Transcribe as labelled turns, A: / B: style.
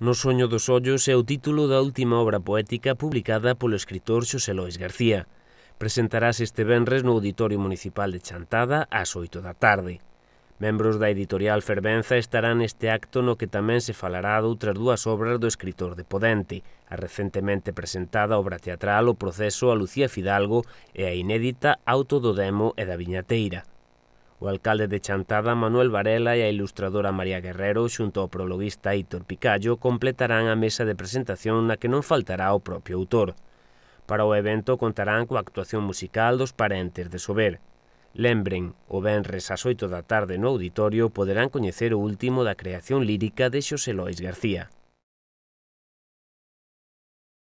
A: No soño dos ollos é o título da última obra poética publicada polo escritor Xosé Lois García. Presentarás este venres no Auditorio Municipal de Chantada ás 8 da tarde. Membros da editorial Fervenza estarán neste acto no que tamén se falará doutras dúas obras do escritor de Podente, a recentemente presentada obra teatral O Proceso a Lucía Fidalgo e a inédita Auto do Demo e da Viñateira. O alcalde de Chantada, Manuel Varela, e a ilustradora María Guerrero, xunto ao prologuista Hitor Picallo, completarán a mesa de presentación na que non faltará o propio autor. Para o evento contarán coa actuación musical dos parentes de Sober. Lembren, o venres ás 8 da tarde no auditorio poderán coñecer o último da creación lírica de Xosé Lois García.